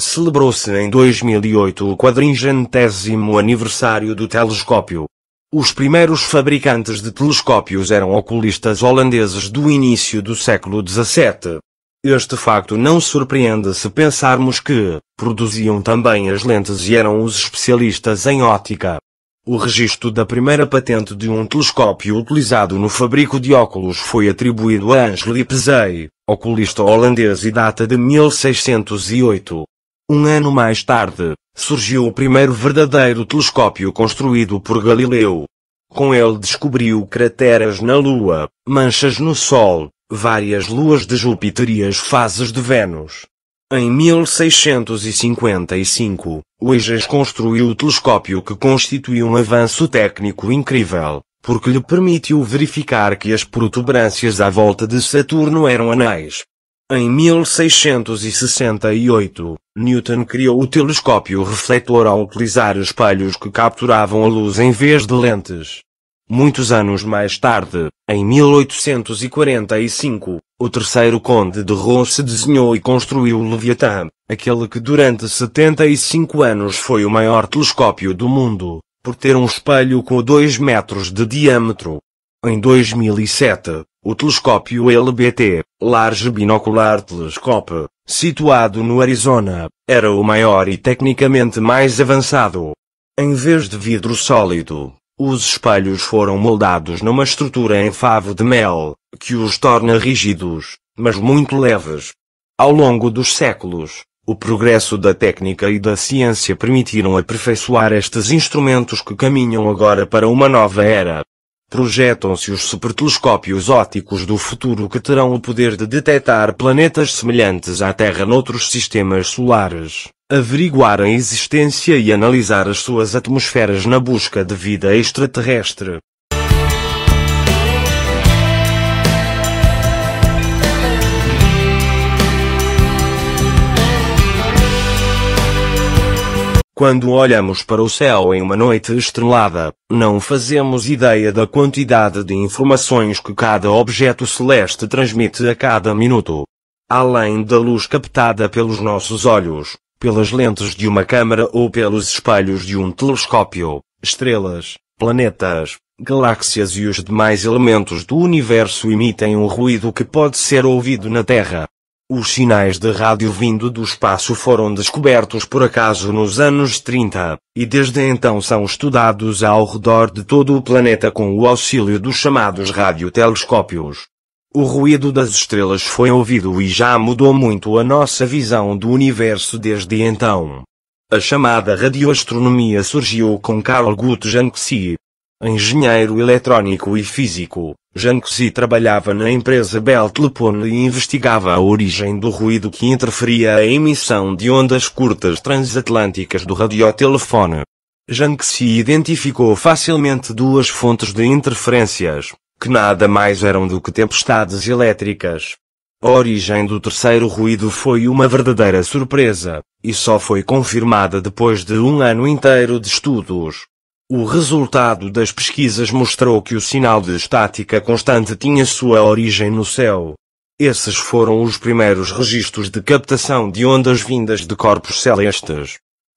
celebrou-se em 2008 o quadringentésimo aniversário do telescópio. Os primeiros fabricantes de telescópios eram oculistas holandeses do início do século XVII. Este facto não surpreende se pensarmos que produziam também as lentes e eram os especialistas em ótica. O registro da primeira patente de um telescópio utilizado no fabrico de óculos foi atribuído a Angeli Pesey, oculista holandês e data de 1608. Um ano mais tarde, surgiu o primeiro verdadeiro telescópio construído por Galileu. Com ele descobriu crateras na Lua, manchas no Sol, várias luas de Júpiter e as fases de Vênus. Em 1655, Huygens construiu o telescópio que constituiu um avanço técnico incrível, porque lhe permitiu verificar que as protuberâncias à volta de Saturno eram anéis. Em 1668, Newton criou o telescópio refletor ao utilizar espelhos que capturavam a luz em vez de lentes. Muitos anos mais tarde, em 1845, o terceiro conde de Rosse desenhou e construiu o Leviatã, aquele que durante 75 anos foi o maior telescópio do mundo, por ter um espelho com 2 metros de diâmetro. Em 2007, o telescópio LBT, Large Binocular Telescope, situado no Arizona, era o maior e tecnicamente mais avançado. Em vez de vidro sólido, os espelhos foram moldados numa estrutura em favo de mel, que os torna rígidos, mas muito leves. Ao longo dos séculos, o progresso da técnica e da ciência permitiram aperfeiçoar estes instrumentos que caminham agora para uma nova era projetam-se os supertelescópios ópticos do futuro que terão o poder de detectar planetas semelhantes à Terra noutros sistemas solares, averiguar a existência e analisar as suas atmosferas na busca de vida extraterrestre. Quando olhamos para o céu em uma noite estrelada, não fazemos ideia da quantidade de informações que cada objeto celeste transmite a cada minuto. Além da luz captada pelos nossos olhos, pelas lentes de uma câmara ou pelos espelhos de um telescópio, estrelas, planetas, galáxias e os demais elementos do universo emitem um ruído que pode ser ouvido na Terra, os sinais de rádio vindo do espaço foram descobertos por acaso nos anos 30, e desde então são estudados ao redor de todo o planeta com o auxílio dos chamados radiotelescópios. O ruído das estrelas foi ouvido e já mudou muito a nossa visão do universo desde então. A chamada radioastronomia surgiu com Carl Gutt engenheiro eletrônico e físico, Janxi trabalhava na empresa Bell Telephone e investigava a origem do ruído que interferia a emissão de ondas curtas transatlânticas do radiotelefone. Janxi identificou facilmente duas fontes de interferências, que nada mais eram do que tempestades elétricas. A origem do terceiro ruído foi uma verdadeira surpresa, e só foi confirmada depois de um ano inteiro de estudos. O resultado das pesquisas mostrou que o sinal de estática constante tinha sua origem no céu. Esses foram os primeiros registros de captação de ondas vindas de corpos celestes.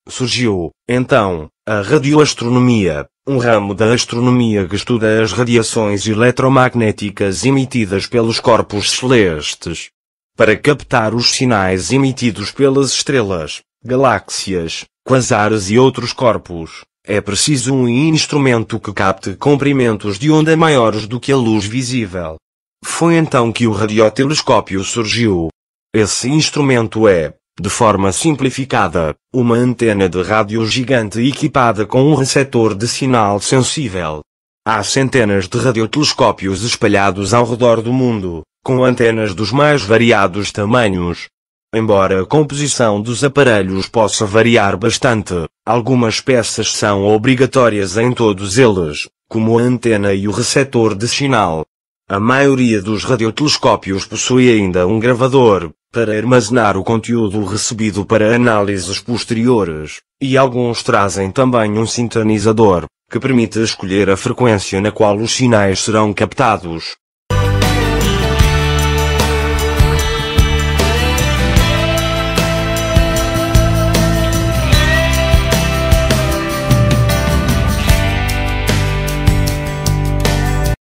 Surgiu, então, a radioastronomia, um ramo da astronomia que estuda as radiações eletromagnéticas emitidas pelos corpos celestes. Para captar os sinais emitidos pelas estrelas, galáxias, quasares e outros corpos, é preciso um instrumento que capte comprimentos de onda maiores do que a luz visível. Foi então que o radiotelescópio surgiu. Esse instrumento é, de forma simplificada, uma antena de rádio gigante equipada com um receptor de sinal sensível. Há centenas de radiotelescópios espalhados ao redor do mundo, com antenas dos mais variados tamanhos, Embora a composição dos aparelhos possa variar bastante, algumas peças são obrigatórias em todos eles, como a antena e o receptor de sinal. A maioria dos radiotelescópios possui ainda um gravador, para armazenar o conteúdo recebido para análises posteriores, e alguns trazem também um sintonizador, que permite escolher a frequência na qual os sinais serão captados.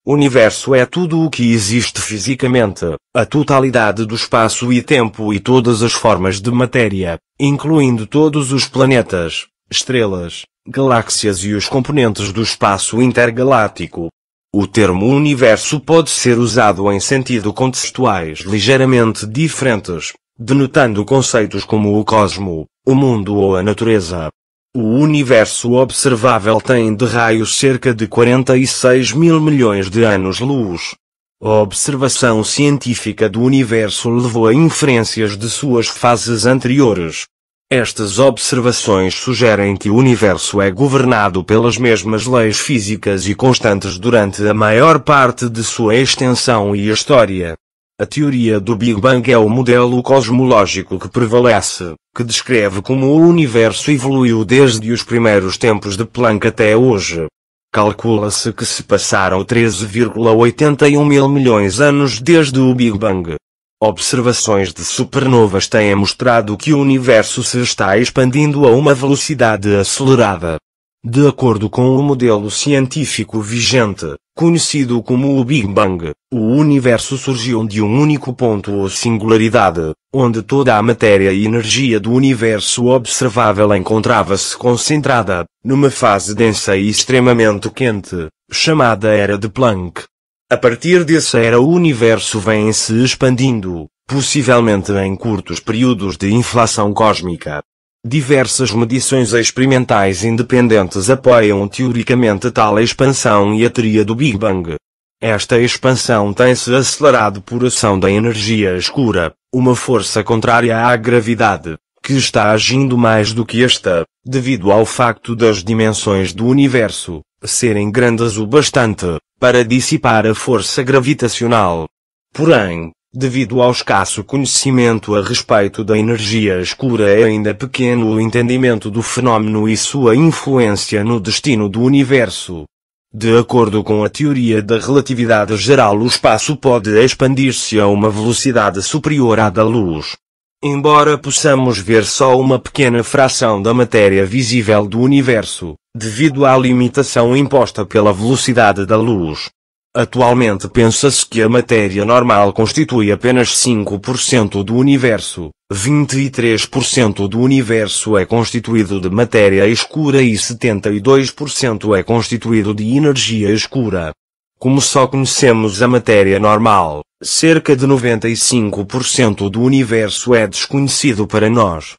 Universo é tudo o que existe fisicamente, a totalidade do espaço e tempo e todas as formas de matéria, incluindo todos os planetas, estrelas, galáxias e os componentes do espaço intergaláctico. O termo universo pode ser usado em sentido contextuais ligeiramente diferentes, denotando conceitos como o cosmo, o mundo ou a natureza. O universo observável tem de raios cerca de 46 mil milhões de anos-luz. A observação científica do universo levou a inferências de suas fases anteriores. Estas observações sugerem que o universo é governado pelas mesmas leis físicas e constantes durante a maior parte de sua extensão e história. A teoria do Big Bang é o modelo cosmológico que prevalece, que descreve como o universo evoluiu desde os primeiros tempos de Planck até hoje. Calcula-se que se passaram 13,81 mil milhões de anos desde o Big Bang. Observações de supernovas têm mostrado que o universo se está expandindo a uma velocidade acelerada. De acordo com o modelo científico vigente, Conhecido como o Big Bang, o universo surgiu de um único ponto ou singularidade, onde toda a matéria e energia do universo observável encontrava-se concentrada, numa fase densa e extremamente quente, chamada Era de Planck. A partir dessa era o universo vem se expandindo, possivelmente em curtos períodos de inflação cósmica, Diversas medições experimentais independentes apoiam teoricamente tal expansão e a teoria do Big Bang. Esta expansão tem-se acelerado por ação da energia escura, uma força contrária à gravidade, que está agindo mais do que esta, devido ao facto das dimensões do universo serem grandes o bastante para dissipar a força gravitacional. Porém, Devido ao escasso conhecimento a respeito da energia escura é ainda pequeno o entendimento do fenômeno e sua influência no destino do universo. De acordo com a teoria da relatividade geral, o espaço pode expandir-se a uma velocidade superior à da luz. Embora possamos ver só uma pequena fração da matéria visível do universo, devido à limitação imposta pela velocidade da luz, Atualmente pensa-se que a matéria normal constitui apenas 5% do universo. 23% do universo é constituído de matéria escura e 72% é constituído de energia escura. Como só conhecemos a matéria normal, cerca de 95% do universo é desconhecido para nós.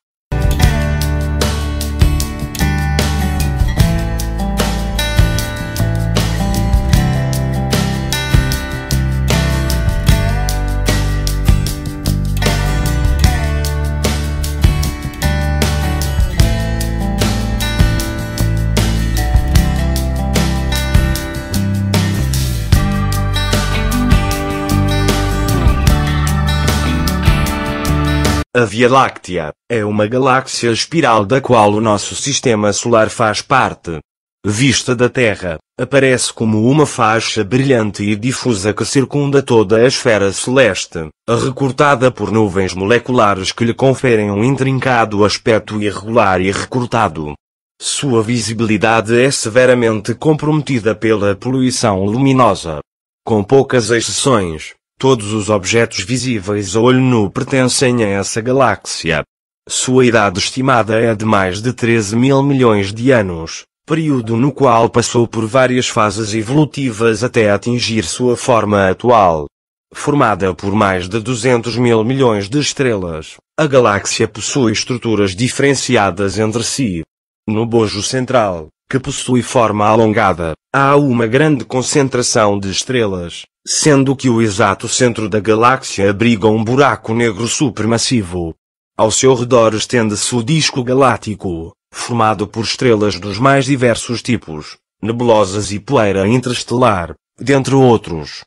A Via Láctea é uma galáxia espiral da qual o nosso sistema solar faz parte. Vista da Terra, aparece como uma faixa brilhante e difusa que circunda toda a esfera celeste, recortada por nuvens moleculares que lhe conferem um intrincado aspecto irregular e recortado. Sua visibilidade é severamente comprometida pela poluição luminosa. Com poucas exceções, Todos os objetos visíveis a olho nu pertencem a essa galáxia. Sua idade estimada é de mais de 13 mil milhões de anos, período no qual passou por várias fases evolutivas até atingir sua forma atual. Formada por mais de 200 mil milhões de estrelas, a galáxia possui estruturas diferenciadas entre si. No bojo central, que possui forma alongada, há uma grande concentração de estrelas, sendo que o exato centro da galáxia abriga um buraco negro supermassivo. Ao seu redor estende-se o disco galáctico, formado por estrelas dos mais diversos tipos, nebulosas e poeira interestelar, dentre outros.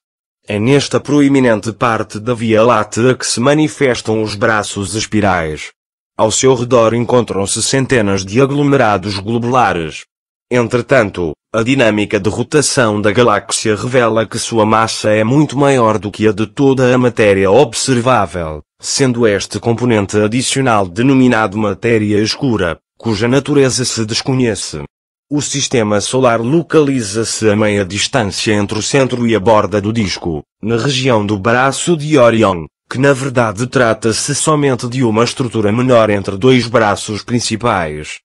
É nesta proeminente parte da Via Láctea que se manifestam os braços espirais. Ao seu redor encontram-se centenas de aglomerados globulares, Entretanto, a dinâmica de rotação da galáxia revela que sua massa é muito maior do que a de toda a matéria observável, sendo este componente adicional denominado matéria escura, cuja natureza se desconhece. O sistema solar localiza-se a meia distância entre o centro e a borda do disco, na região do braço de Orion, que na verdade trata-se somente de uma estrutura menor entre dois braços principais.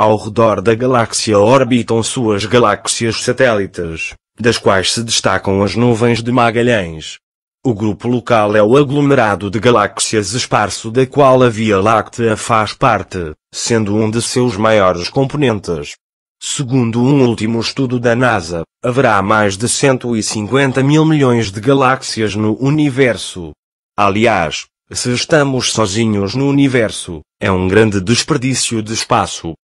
Ao redor da galáxia orbitam suas galáxias satélites, das quais se destacam as nuvens de Magalhães. O grupo local é o aglomerado de galáxias esparso da qual a Via Láctea faz parte, sendo um de seus maiores componentes. Segundo um último estudo da NASA, haverá mais de 150 mil milhões de galáxias no universo. Aliás, se estamos sozinhos no universo, é um grande desperdício de espaço.